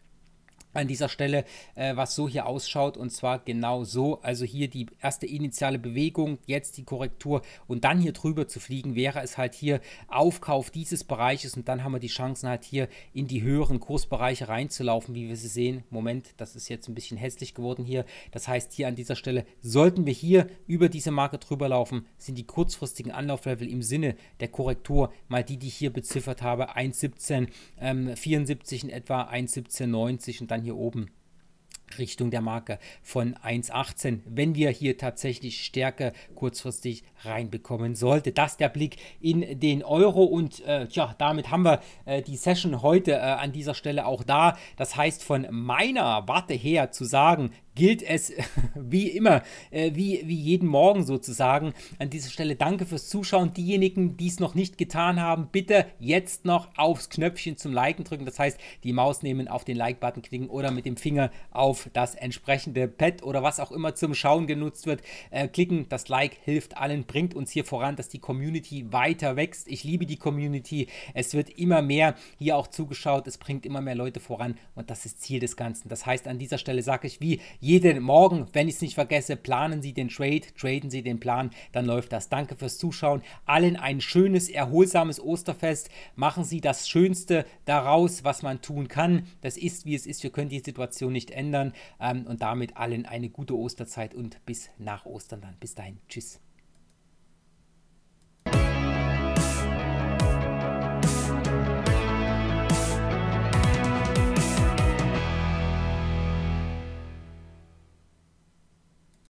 an dieser Stelle, äh, was so hier ausschaut und zwar genau so. Also hier die erste initiale Bewegung, jetzt die Korrektur und dann hier drüber zu fliegen, wäre es halt hier Aufkauf dieses Bereiches und dann haben wir die Chancen halt hier in die höheren Kursbereiche reinzulaufen, wie wir sie sehen. Moment, das ist jetzt ein bisschen hässlich geworden hier. Das heißt hier an dieser Stelle, sollten wir hier über diese Marke drüber laufen, sind die kurzfristigen Anlauflevel im Sinne der Korrektur, mal die, die ich hier beziffert habe, 1,1774 ähm, in etwa, 1,1790 und dann hier hier oben Richtung der Marke von 1,18, wenn wir hier tatsächlich Stärke kurzfristig reinbekommen sollte. Das der Blick in den Euro und äh, tja, damit haben wir äh, die Session heute äh, an dieser Stelle auch da. Das heißt, von meiner Warte her zu sagen, gilt es wie immer, äh, wie, wie jeden Morgen sozusagen. An dieser Stelle danke fürs Zuschauen. Diejenigen, die es noch nicht getan haben, bitte jetzt noch aufs Knöpfchen zum Liken drücken. Das heißt, die Maus nehmen, auf den Like-Button klicken oder mit dem Finger auf das entsprechende Pad oder was auch immer zum Schauen genutzt wird. Äh, klicken, das Like hilft allen, bringt uns hier voran, dass die Community weiter wächst. Ich liebe die Community. Es wird immer mehr hier auch zugeschaut. Es bringt immer mehr Leute voran und das ist Ziel des Ganzen. Das heißt, an dieser Stelle sage ich, wie jeden jeden Morgen. Wenn ich es nicht vergesse, planen Sie den Trade, traden Sie den Plan, dann läuft das. Danke fürs Zuschauen. Allen ein schönes, erholsames Osterfest. Machen Sie das Schönste daraus, was man tun kann. Das ist, wie es ist. Wir können die Situation nicht ändern. Ähm, und damit allen eine gute Osterzeit und bis nach Ostern dann. Bis dahin. Tschüss.